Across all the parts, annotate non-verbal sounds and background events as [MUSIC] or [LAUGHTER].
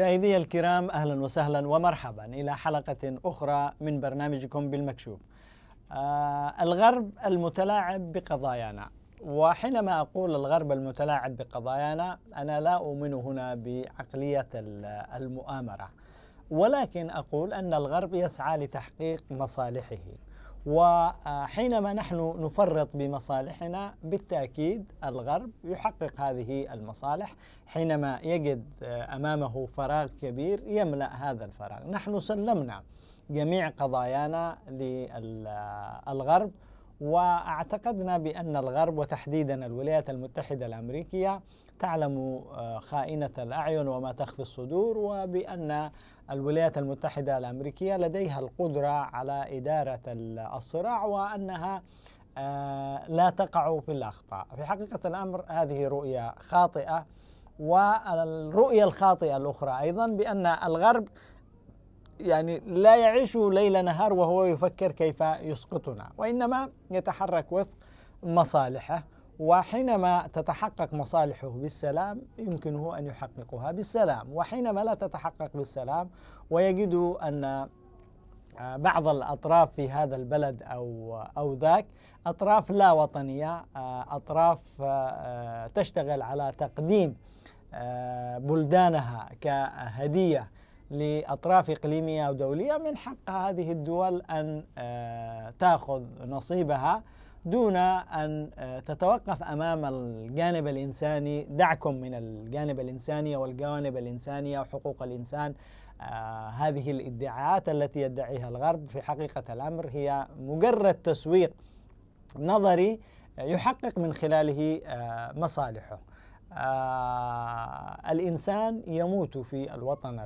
مشاهدي الكرام أهلا وسهلا ومرحبا إلى حلقة أخرى من برنامجكم بالمكشوف آه الغرب المتلاعب بقضايانا وحينما أقول الغرب المتلاعب بقضايانا أنا لا أؤمن هنا بعقلية المؤامرة ولكن أقول أن الغرب يسعى لتحقيق مصالحه وحينما نحن نفرط بمصالحنا بالتاكيد الغرب يحقق هذه المصالح حينما يجد امامه فراغ كبير يملا هذا الفراغ نحن سلمنا جميع قضايانا للغرب واعتقدنا بان الغرب وتحديدا الولايات المتحده الامريكيه تعلم آه، خائنه الاعين وما تخفي الصدور وبان الولايات المتحده الامريكيه لديها القدره على اداره الصراع وانها آه، لا تقع في الاخطاء، في حقيقه الامر هذه رؤيه خاطئه والرؤيه الخاطئه الاخرى ايضا بان الغرب يعني لا يعيش ليل نهار وهو يفكر كيف يسقطنا وإنما يتحرك وفق مصالحه وحينما تتحقق مصالحه بالسلام يمكنه أن يحققها بالسلام وحينما لا تتحقق بالسلام ويجد أن آه، بعض الأطراف في هذا البلد أو أو ذاك أطراف لا وطنية آه، أطراف آه، تشتغل على تقديم بلدانها كهديه لأطراف إقليمية أو دولية من حق هذه الدول أن آه، تأخذ نصيبها دون أن آه، تتوقف أمام الجانب الإنساني دعكم من الجانب الإنساني والجوانب الإنسانية وحقوق الإنسان آه، هذه الادعاءات التي يدعيها الغرب في حقيقة الأمر هي مجرد تسويق نظري يحقق من خلاله مصالحه آه الإنسان يموت في الوطن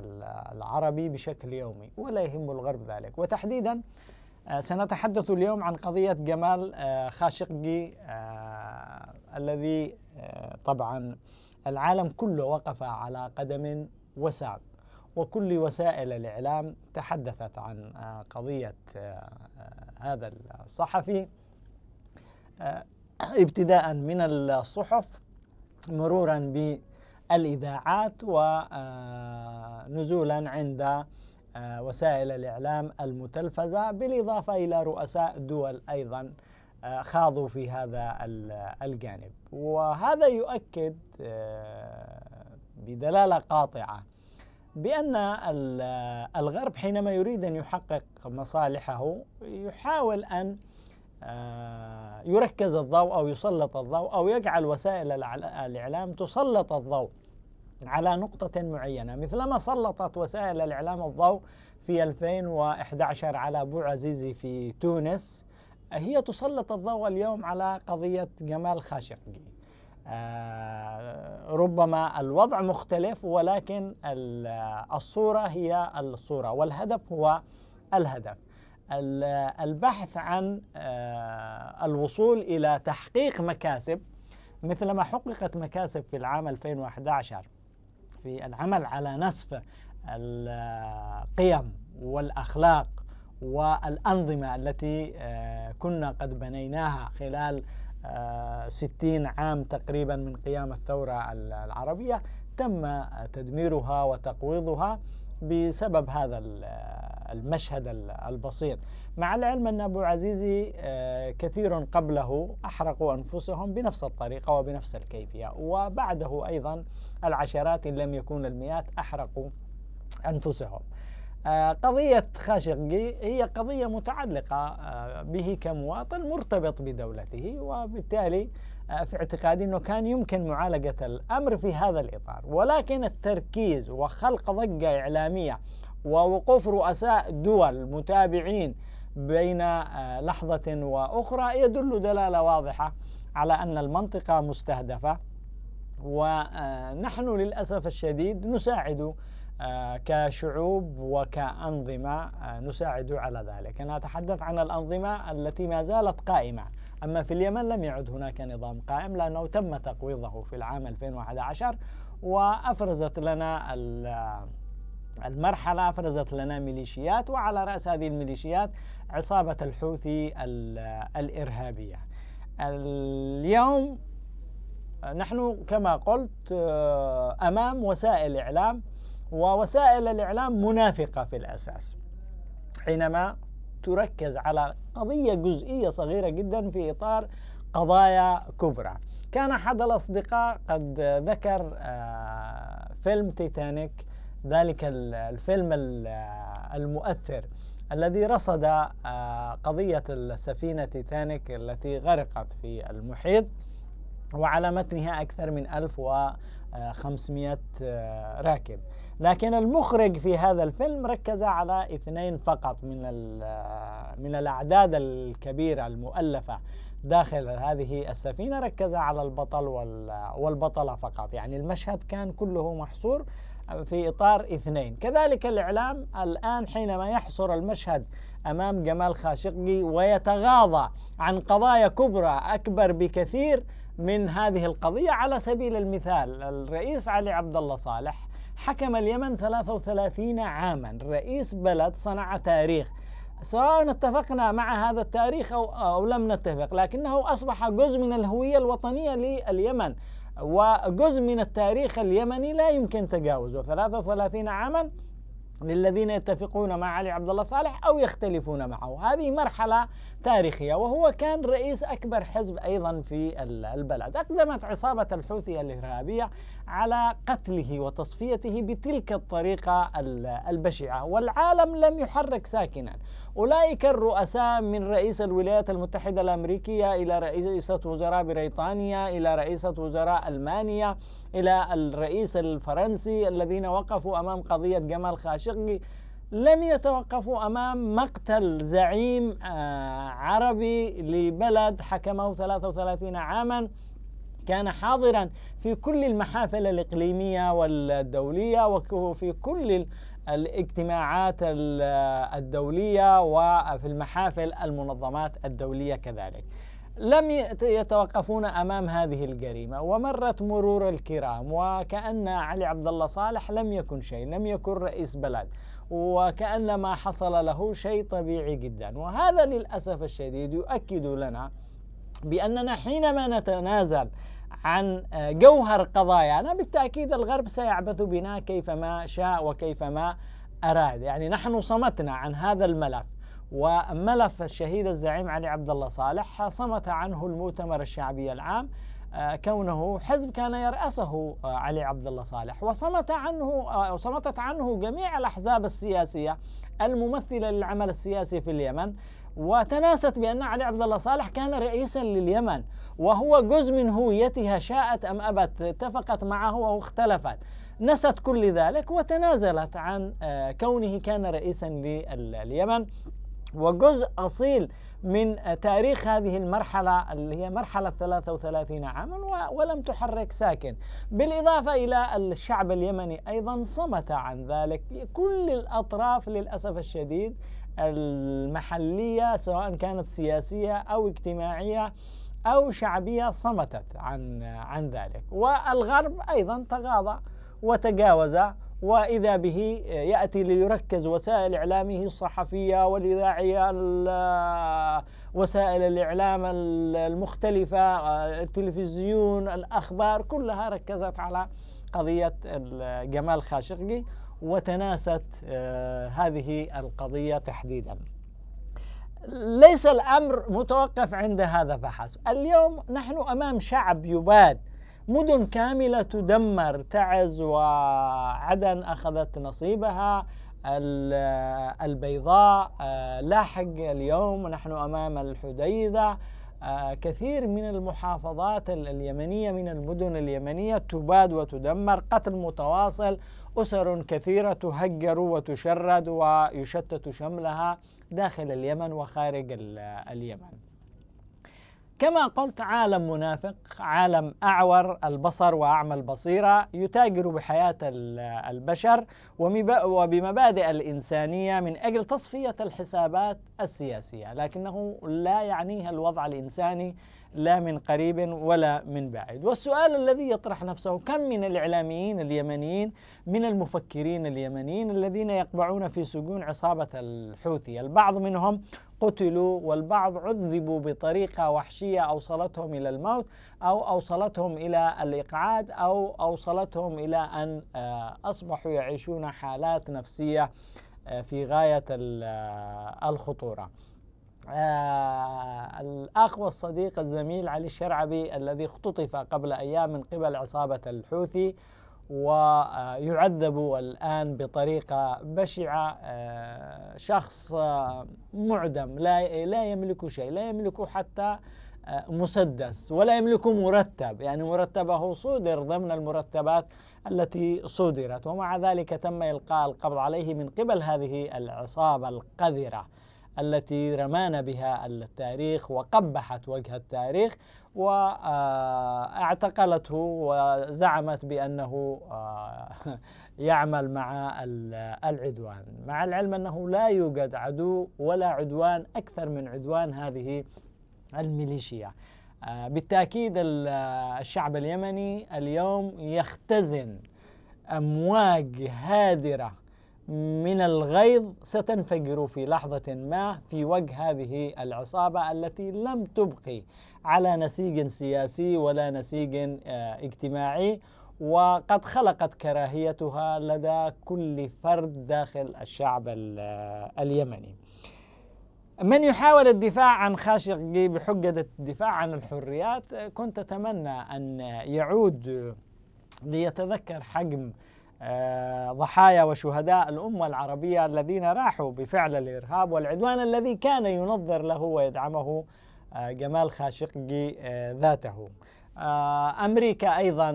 العربي بشكل يومي ولا يهم الغرب ذلك وتحديدا آه سنتحدث اليوم عن قضية جمال آه خاشقجي آه، الذي آه، طبعا العالم كله وقف على قدم وساق وكل وسائل الإعلام تحدثت عن آه، قضية هذا الصحفي ابتداء من الصحف مرورا بالاذاعات ونزولا عند آه، وسائل الاعلام المتلفزه بالاضافه الى رؤساء دول ايضا آه، خاضوا في هذا الجانب وهذا يؤكد آه، بدلاله قاطعه بأن الغرب حينما يريد أن يحقق مصالحه يحاول أن آه، يركز الضوء أو يسلط الضوء أو يجعل وسائل الإعلام تسلط الضوء على نقطة معينة مثلما سلطت وسائل الإعلام الضوء في 2011 على أبو عزيزي في تونس هي تسلط الضوء اليوم على قضية جمال خاشقجي آه، ربما الوضع مختلف ولكن الصورة هي الصورة والهدف هو الهدف البحث عن آه، الوصول الى تحقيق مكاسب مثل ما حققت مكاسب في العام 2011 في العمل على نسف القيم والاخلاق والانظمه التي آه، كنا قد بنيناها خلال 60 آه، عام تقريبا من قيام الثوره العربيه تم تدميرها وتقويضها بسبب هذا المشهد البسيط مع العلم أن أبو عزيزي آه، كثير قبله أحرقوا أنفسهم بنفس الطريقة وبنفس الكيفية وبعده أيضا العشرات إن لم يكون المئات أحرقوا أنفسهم آه، قضية خاشقجي هي قضية متعلقة آه، به كمواطن مرتبط بدولته وبالتالي آه، في اعتقادي أنه كان يمكن معالجة الأمر في هذا الإطار ولكن التركيز وخلق ضجة إعلامية ووقوف رؤساء دول متابعين بين لحظة وأخرى يدل دلالة واضحة على أن المنطقة مستهدفة ونحن للأسف الشديد نساعد آه، كشعوب وكأنظمة آه، نساعد على ذلك أنا أتحدث عن الأنظمة التي ما زالت قائمة أما في اليمن لم يعد هناك نظام قائم لأنه تم تقويضه في العام 2011 وأفرزت لنا آه، المرحلة أفرزت لنا ميليشيات وعلى رأس هذه الميليشيات عصابة الحوثي الإرهابية اليوم نحن كما قلت أمام وسائل إعلام ووسائل الإعلام منافقة في الأساس حينما تركز على قضية جزئية صغيرة جدا في إطار قضايا كبرى كان أحد الأصدقاء قد ذكر آه، فيلم تيتانيك ذلك الفيلم آه، المؤثر الذي رصد آه، قضية السفينة تيتانيك التي غرقت في المحيط وعلى متنها أكثر من 1000 500 آه، راكب لكن المخرج في هذا الفيلم ركز على اثنين فقط من آه، من الاعداد الكبيره المؤلفه داخل هذه السفينه ركز على البطل آه، والبطله فقط يعني المشهد كان كله محصور في اطار اثنين كذلك الاعلام الان حينما يحصر المشهد امام جمال خاشقجي ويتغاضى عن قضايا كبرى اكبر بكثير من هذه القضية على سبيل المثال الرئيس علي عبد الله صالح حكم اليمن 33 عاما رئيس بلد صنع تاريخ سواء اتفقنا مع هذا التاريخ أو, أو لم نتفق لكنه أصبح جزء من الهوية الوطنية لليمن وجزء من التاريخ اليمني لا يمكن تجاوزه 33 عاما للذين يتفقون مع علي عبد الله صالح او يختلفون معه، هذه مرحله تاريخيه وهو كان رئيس اكبر حزب ايضا في البلد، اقدمت عصابه الحوثي الارهابيه على قتله وتصفيته بتلك الطريقه البشعه، والعالم لم يحرك ساكنا، أولئك الرؤساء من رئيس الولايات المتحدة الأمريكية إلى رئيسة وزراء بريطانيا إلى رئيسة وزراء ألمانيا إلى الرئيس الفرنسي الذين وقفوا أمام قضية جمال خاشقجي لم يتوقفوا أمام مقتل زعيم آه، عربي لبلد حكمه 33 عاما كان حاضرا في كل المحافل الإقليمية والدولية وفي كل الاجتماعات الدولية وفي المحافل المنظمات الدولية كذلك لم يتوقفون امام هذه الجريمه ومرت مرور الكرام وكان علي عبد الله صالح لم يكن شيء، لم يكن رئيس بلد وكان ما حصل له شيء طبيعي جدا وهذا للاسف الشديد يؤكد لنا باننا حينما نتنازل عن آه، جوهر قضايانا بالتأكيد الغرب سيعبث بنا كيفما شاء وكيفما أراد يعني نحن صمتنا عن هذا الملف وملف الشهيد الزعيم علي عبد الله صالح صمت عنه المؤتمر الشعبي العام آه، كونه حزب كان يرأسه آه، علي عبد الله صالح وصمت عنه صمتت عنه جميع الأحزاب السياسية الممثلة للعمل السياسي في اليمن وتناست بأن علي عبد الله صالح كان رئيسا لليمن وهو جزء من هويتها شاءت أم أبت اتفقت معه أو اختلفت نست كل ذلك وتنازلت عن آه، كونه كان رئيسا لليمن وجزء أصيل من تاريخ هذه المرحلة اللي هي مرحلة 33 عاما ولم تحرك ساكن بالإضافة إلى الشعب اليمني أيضا صمت عن ذلك كل الأطراف للأسف الشديد المحلية سواء كانت سياسية أو اجتماعية أو شعبية صمتت عن عن ذلك والغرب أيضا تغاضى وتجاوز واذا به ياتي ليركز وسائل اعلامه الصحفيه والاذاعيه وسائل الاعلام المختلفه التلفزيون الاخبار كلها ركزت على قضيه جمال خاشقجي وتناست آه، هذه القضيه تحديدا ليس الامر متوقف عند هذا فحسب اليوم نحن امام شعب يباد مدن كاملة تدمر تعز وعدن أخذت نصيبها البيضاء آه، لاحق اليوم ونحن أمام الحديدة آه، كثير من المحافظات اليمنية من المدن اليمنية تباد وتدمر قتل متواصل أسر كثيرة تهجر وتشرد ويشتت شملها داخل اليمن وخارج اليمن كما قلت عالم منافق عالم أعور البصر وأعمى البصيرة يتاجر بحياة البشر وبمبادئ الإنسانية من أجل تصفية الحسابات السياسية لكنه لا يعنيها الوضع الإنساني لا من قريب ولا من بعيد والسؤال الذي يطرح نفسه كم من الإعلاميين اليمنيين من المفكرين اليمنيين الذين يقبعون في سجون عصابة الحوثي البعض منهم قتلوا والبعض عذبوا بطريقة وحشية أوصلتهم إلى الموت أو أوصلتهم إلى الإقعاد أو أوصلتهم إلى أن آه، أصبحوا يعيشون حالات نفسية آه، في غاية آه، الخطورة آه الأخ والصديق الزميل علي الشرعبي الذي اختطف قبل أيام من قبل عصابة الحوثي ويعذب الآن بطريقة بشعة آه شخص آه معدم لا لا يملك شيء لا يملك حتى آه، مسدس ولا يملك مرتب يعني مرتبه صدر ضمن المرتبات التي صدرت ومع ذلك تم إلقاء القبض عليه من قبل هذه العصابة القذرة التي رمانا بها التاريخ وقبحت وجه التاريخ واعتقلته وزعمت بأنه آه، [LAUGHS] يعمل مع العدوان مع العلم أنه لا يوجد عدو ولا عدوان أكثر من عدوان هذه الميليشيا آه، بالتأكيد الشعب اليمني اليوم يختزن أمواج هادرة من الغيظ ستنفجر في لحظة ما في وجه هذه العصابة التي لم تبقي على نسيج سياسي ولا نسيج آه، اجتماعي وقد خلقت كراهيتها لدى كل فرد داخل الشعب آه، اليمني. من يحاول الدفاع عن خاشقجي بحجة الدفاع عن الحريات آه، كنت أتمنى أن يعود ليتذكر حجم آه، ضحايا وشهداء الأمة العربية الذين راحوا بفعل الإرهاب والعدوان الذي كان ينظر له ويدعمه آه، جمال خاشقجي آه، ذاته أمريكا أيضا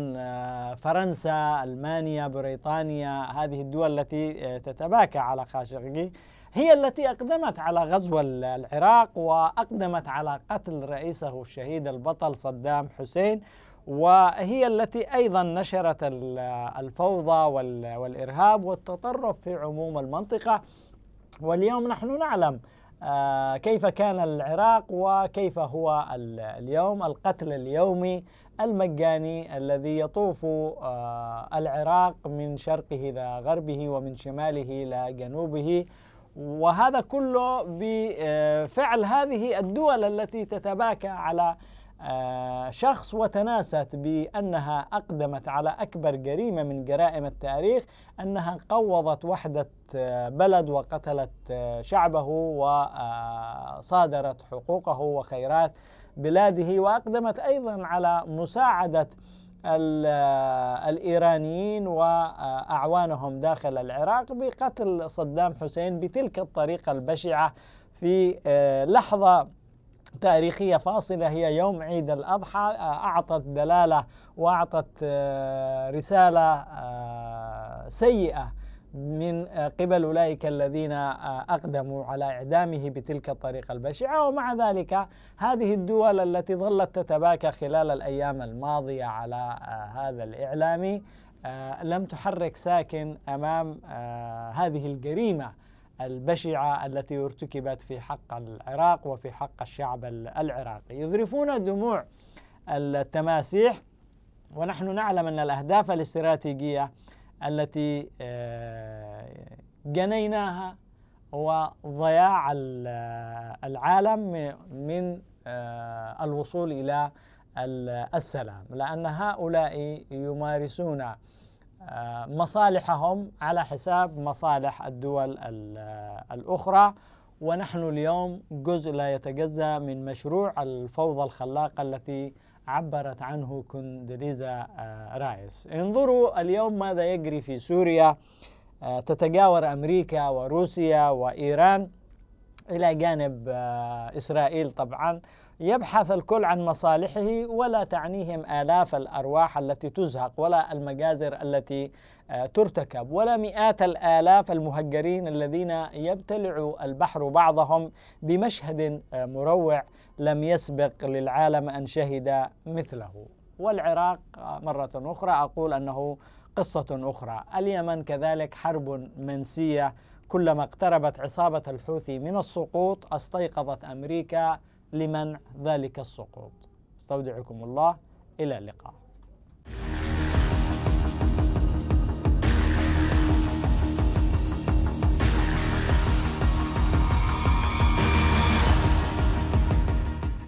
فرنسا ألمانيا بريطانيا هذه الدول التي تتباكى على خاشقجي هي التي أقدمت على غزو العراق وأقدمت على قتل رئيسه الشهيد البطل صدام حسين وهي التي أيضا نشرت الفوضى والإرهاب والتطرف في عموم المنطقة واليوم نحن نعلم آه، كيف كان العراق وكيف هو اليوم القتل اليومي المجاني الذي يطوف آه، العراق من شرقه إلى غربه ومن شماله إلى جنوبه وهذا كله بفعل هذه الدول التي تتباكى على آه، شخص وتناست بأنها أقدمت على أكبر جريمة من جرائم التاريخ أنها قوضت وحدة آه، بلد وقتلت آه، شعبه وصادرت حقوقه وخيرات بلاده وأقدمت أيضا على مساعدة الإيرانيين وأعوانهم داخل العراق بقتل صدام حسين بتلك الطريقة البشعة في لحظة تاريخية فاصلة هي يوم عيد الأضحى آه، أعطت دلالة وأعطت آه، رسالة آه، سيئة من قبل أولئك الذين أقدموا على إعدامه بتلك الطريقة البشعة ومع ذلك هذه الدول التي ظلت تتباكى خلال الأيام الماضية على هذا الاعلامي لم تحرك ساكن أمام هذه الجريمة البشعة التي ارتكبت في حق العراق وفي حق الشعب العراقي يذرفون دموع التماسيح ونحن نعلم أن الأهداف الاستراتيجية التي آه، جنيناها وضياع آه، العالم من آه، الوصول إلى السلام لأن هؤلاء يمارسون آه، مصالحهم على حساب مصالح الدول آه، الأخرى ونحن اليوم جزء لا يتجزأ من مشروع الفوضى الخلاقة التي عبرت عنه كوندريزا آه، رايس انظروا اليوم ماذا يجري في سوريا تتجاور أمريكا وروسيا وإيران إلى جانب إسرائيل طبعاً يبحث الكل عن مصالحه ولا تعنيهم آلاف الأرواح التي تزهق ولا المجازر التي آه، ترتكب ولا مئات الآلاف المهجرين الذين يبتلع البحر بعضهم بمشهد آه، مروع لم يسبق للعالم أن شهد مثله والعراق آه، مرة أخرى أقول أنه قصة أخرى اليمن كذلك حرب منسية كلما اقتربت عصابة الحوثي من السقوط استيقظت أمريكا لمنع ذلك السقوط استودعكم الله إلى اللقاء